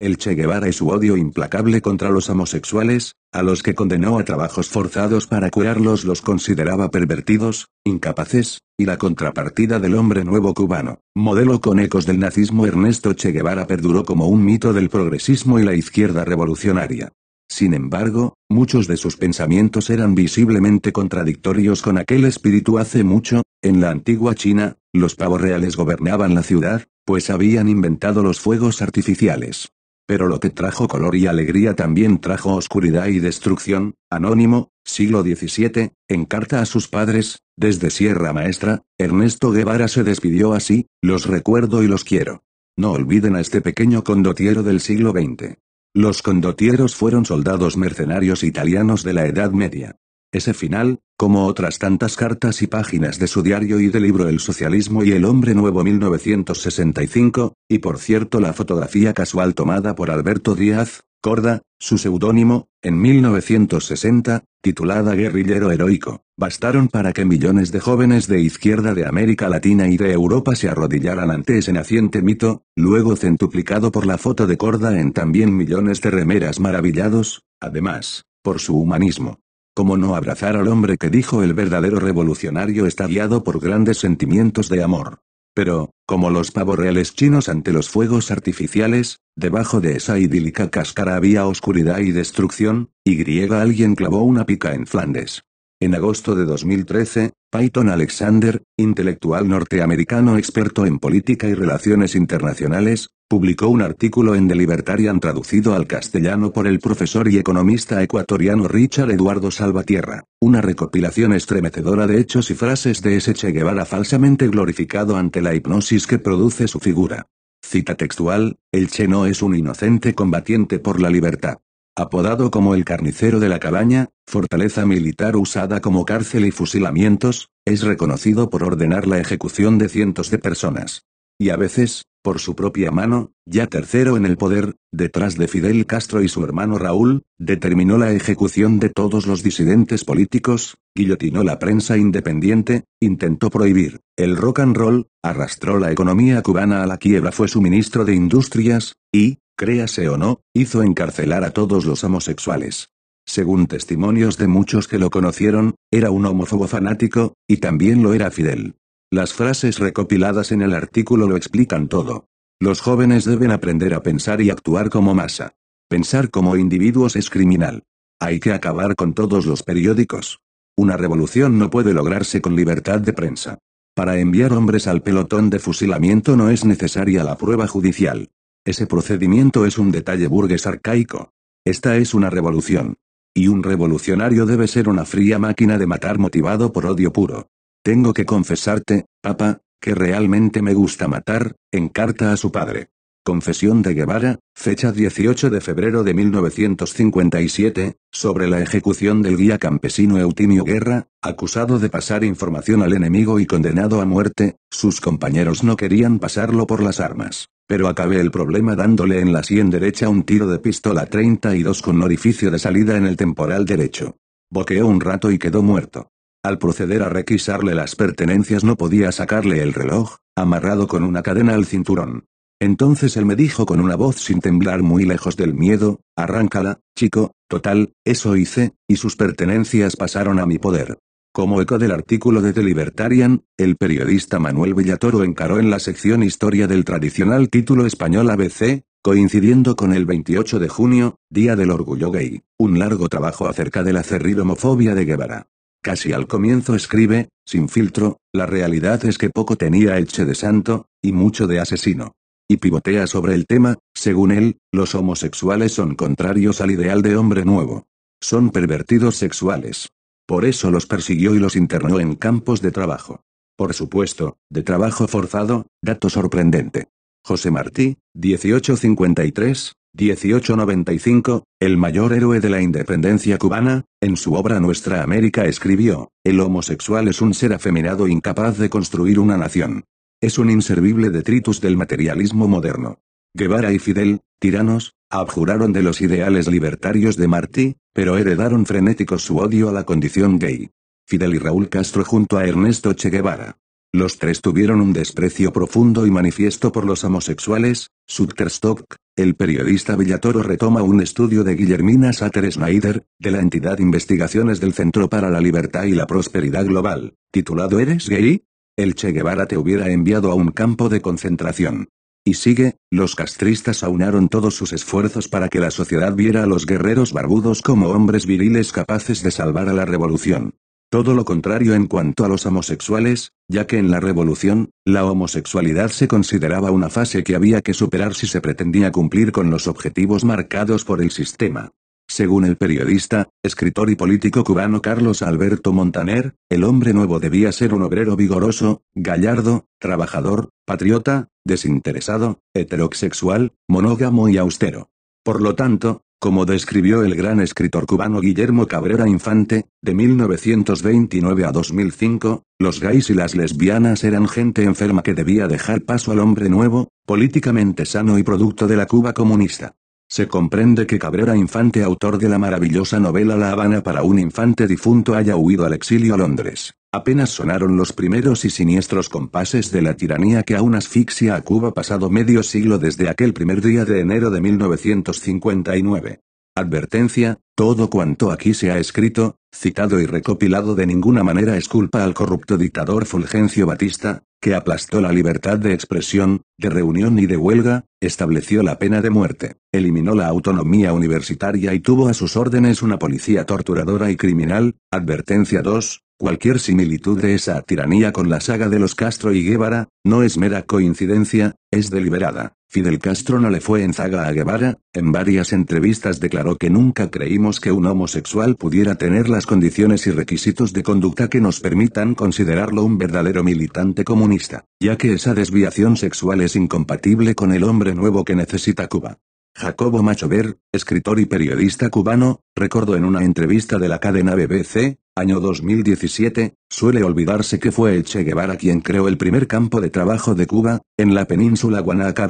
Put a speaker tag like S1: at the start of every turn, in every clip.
S1: el Che Guevara y su odio implacable contra los homosexuales, a los que condenó a trabajos forzados para curarlos los consideraba pervertidos, incapaces, y la contrapartida del hombre nuevo cubano, modelo con ecos del nazismo Ernesto Che Guevara perduró como un mito del progresismo y la izquierda revolucionaria. Sin embargo, muchos de sus pensamientos eran visiblemente contradictorios con aquel espíritu hace mucho, en la antigua China, los pavos reales gobernaban la ciudad, pues habían inventado los fuegos artificiales. Pero lo que trajo color y alegría también trajo oscuridad y destrucción. Anónimo, siglo XVII, en carta a sus padres, desde Sierra Maestra, Ernesto Guevara se despidió así, los recuerdo y los quiero. No olviden a este pequeño condotiero del siglo XX. Los condotieros fueron soldados mercenarios italianos de la Edad Media. Ese final, como otras tantas cartas y páginas de su diario y de libro El Socialismo y el Hombre Nuevo 1965, y por cierto la fotografía casual tomada por Alberto Díaz, Corda, su seudónimo, en 1960, titulada Guerrillero Heroico, bastaron para que millones de jóvenes de izquierda de América Latina y de Europa se arrodillaran ante ese naciente mito, luego centuplicado por la foto de Corda en también millones de remeras maravillados, además, por su humanismo, como no abrazar al hombre que dijo el verdadero revolucionario está guiado por grandes sentimientos de amor. Pero, como los reales chinos ante los fuegos artificiales, debajo de esa idílica cáscara había oscuridad y destrucción, y griega alguien clavó una pica en Flandes. En agosto de 2013, Python Alexander, intelectual norteamericano experto en política y relaciones internacionales, Publicó un artículo en The Libertarian traducido al castellano por el profesor y economista ecuatoriano Richard Eduardo Salvatierra, una recopilación estremecedora de hechos y frases de ese Che Guevara falsamente glorificado ante la hipnosis que produce su figura. Cita textual, el Che no es un inocente combatiente por la libertad. Apodado como el carnicero de la cabaña, fortaleza militar usada como cárcel y fusilamientos, es reconocido por ordenar la ejecución de cientos de personas. Y a veces, por su propia mano, ya tercero en el poder, detrás de Fidel Castro y su hermano Raúl, determinó la ejecución de todos los disidentes políticos, guillotinó la prensa independiente, intentó prohibir el rock and roll, arrastró la economía cubana a la quiebra, fue su ministro de Industrias, y, créase o no, hizo encarcelar a todos los homosexuales. Según testimonios de muchos que lo conocieron, era un homófobo fanático, y también lo era Fidel. Las frases recopiladas en el artículo lo explican todo. Los jóvenes deben aprender a pensar y actuar como masa. Pensar como individuos es criminal. Hay que acabar con todos los periódicos. Una revolución no puede lograrse con libertad de prensa. Para enviar hombres al pelotón de fusilamiento no es necesaria la prueba judicial. Ese procedimiento es un detalle burgués arcaico. Esta es una revolución. Y un revolucionario debe ser una fría máquina de matar motivado por odio puro. Tengo que confesarte, papá, que realmente me gusta matar, en carta a su padre. Confesión de Guevara, fecha 18 de febrero de 1957, sobre la ejecución del guía campesino Eutimio Guerra, acusado de pasar información al enemigo y condenado a muerte, sus compañeros no querían pasarlo por las armas, pero acabé el problema dándole en la sien derecha un tiro de pistola 32 con orificio de salida en el temporal derecho. Boqueó un rato y quedó muerto. Al proceder a requisarle las pertenencias no podía sacarle el reloj, amarrado con una cadena al cinturón. Entonces él me dijo con una voz sin temblar muy lejos del miedo, arráncala, chico, total, eso hice, y sus pertenencias pasaron a mi poder. Como eco del artículo de The Libertarian, el periodista Manuel Villatoro encaró en la sección Historia del tradicional título español ABC, coincidiendo con el 28 de junio, Día del Orgullo Gay, un largo trabajo acerca de la homofobia de Guevara. Casi al comienzo escribe, sin filtro, la realidad es que poco tenía Elche de santo, y mucho de asesino. Y pivotea sobre el tema, según él, los homosexuales son contrarios al ideal de hombre nuevo. Son pervertidos sexuales. Por eso los persiguió y los internó en campos de trabajo. Por supuesto, de trabajo forzado, dato sorprendente. José Martí, 1853, 1895, el mayor héroe de la independencia cubana, en su obra Nuestra América escribió, el homosexual es un ser afeminado incapaz de construir una nación. Es un inservible detritus del materialismo moderno. Guevara y Fidel, tiranos, abjuraron de los ideales libertarios de Martí, pero heredaron frenéticos su odio a la condición gay. Fidel y Raúl Castro junto a Ernesto Che Guevara. Los tres tuvieron un desprecio profundo y manifiesto por los homosexuales, Sutterstock, el periodista Villatoro retoma un estudio de Guillermina Satter Snyder, de la entidad Investigaciones del Centro para la Libertad y la Prosperidad Global, titulado ¿Eres gay? El Che Guevara te hubiera enviado a un campo de concentración. Y sigue, los castristas aunaron todos sus esfuerzos para que la sociedad viera a los guerreros barbudos como hombres viriles capaces de salvar a la revolución. Todo lo contrario en cuanto a los homosexuales, ya que en la revolución, la homosexualidad se consideraba una fase que había que superar si se pretendía cumplir con los objetivos marcados por el sistema. Según el periodista, escritor y político cubano Carlos Alberto Montaner, el hombre nuevo debía ser un obrero vigoroso, gallardo, trabajador, patriota, desinteresado, heterosexual, monógamo y austero. Por lo tanto, como describió el gran escritor cubano Guillermo Cabrera Infante, de 1929 a 2005, los gays y las lesbianas eran gente enferma que debía dejar paso al hombre nuevo, políticamente sano y producto de la Cuba comunista. Se comprende que Cabrera Infante, autor de la maravillosa novela La Habana para un infante difunto, haya huido al exilio a Londres. Apenas sonaron los primeros y siniestros compases de la tiranía que aún asfixia a Cuba pasado medio siglo desde aquel primer día de enero de 1959. Advertencia, todo cuanto aquí se ha escrito, citado y recopilado de ninguna manera es culpa al corrupto dictador Fulgencio Batista, que aplastó la libertad de expresión, de reunión y de huelga, estableció la pena de muerte, eliminó la autonomía universitaria y tuvo a sus órdenes una policía torturadora y criminal, advertencia 2, Cualquier similitud de esa tiranía con la saga de los Castro y Guevara, no es mera coincidencia, es deliberada. Fidel Castro no le fue en zaga a Guevara, en varias entrevistas declaró que nunca creímos que un homosexual pudiera tener las condiciones y requisitos de conducta que nos permitan considerarlo un verdadero militante comunista, ya que esa desviación sexual es incompatible con el hombre nuevo que necesita Cuba. Jacobo Machover, escritor y periodista cubano, recordó en una entrevista de la cadena BBC, año 2017, suele olvidarse que fue el Che Guevara quien creó el primer campo de trabajo de Cuba, en la península Guanaca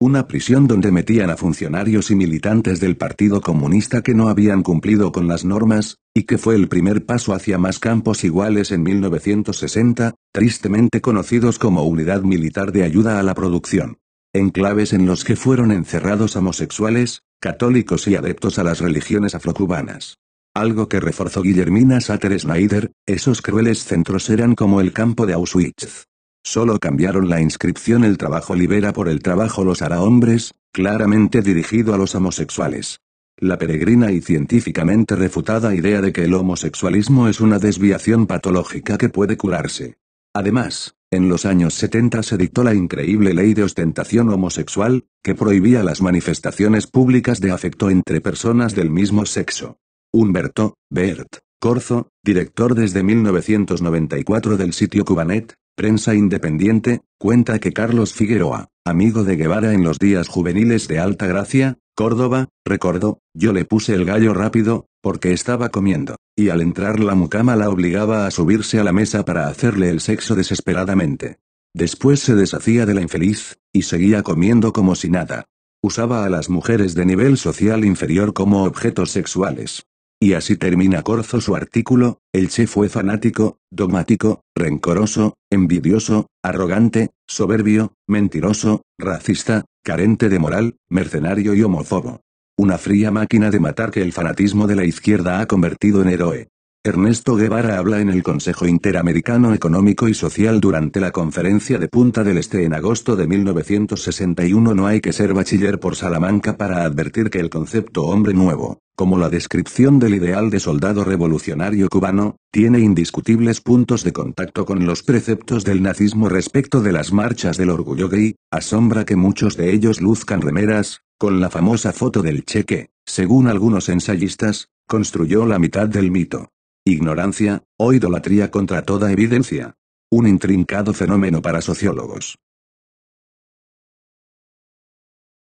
S1: Una prisión donde metían a funcionarios y militantes del Partido Comunista que no habían cumplido con las normas, y que fue el primer paso hacia más campos iguales en 1960, tristemente conocidos como Unidad Militar de Ayuda a la Producción enclaves en los que fueron encerrados homosexuales, católicos y adeptos a las religiones afrocubanas. Algo que reforzó Guillermina sater Snyder, esos crueles centros eran como el campo de Auschwitz. Solo cambiaron la inscripción El trabajo libera por El trabajo los hará hombres, claramente dirigido a los homosexuales. La peregrina y científicamente refutada idea de que el homosexualismo es una desviación patológica que puede curarse. Además, en los años 70 se dictó la increíble ley de ostentación homosexual, que prohibía las manifestaciones públicas de afecto entre personas del mismo sexo. Humberto, Bert, Corzo, director desde 1994 del sitio Cubanet, Prensa Independiente, cuenta que Carlos Figueroa, amigo de Guevara en los días juveniles de Alta Gracia, Córdoba, recordó, yo le puse el gallo rápido, porque estaba comiendo, y al entrar la mucama la obligaba a subirse a la mesa para hacerle el sexo desesperadamente. Después se deshacía de la infeliz, y seguía comiendo como si nada. Usaba a las mujeres de nivel social inferior como objetos sexuales. Y así termina Corzo su artículo, el chef fue fanático, dogmático, rencoroso, envidioso, arrogante, soberbio, mentiroso, racista, carente de moral, mercenario y homofobo. Una fría máquina de matar que el fanatismo de la izquierda ha convertido en héroe. Ernesto Guevara habla en el Consejo Interamericano Económico y Social durante la conferencia de Punta del Este en agosto de 1961. No hay que ser bachiller por Salamanca para advertir que el concepto hombre nuevo, como la descripción del ideal de soldado revolucionario cubano, tiene indiscutibles puntos de contacto con los preceptos del nazismo respecto de las marchas del orgullo gay, asombra que muchos de ellos luzcan remeras, con la famosa foto del cheque, según algunos ensayistas, construyó la mitad del mito. Ignorancia, o idolatría contra toda evidencia. Un intrincado fenómeno para sociólogos.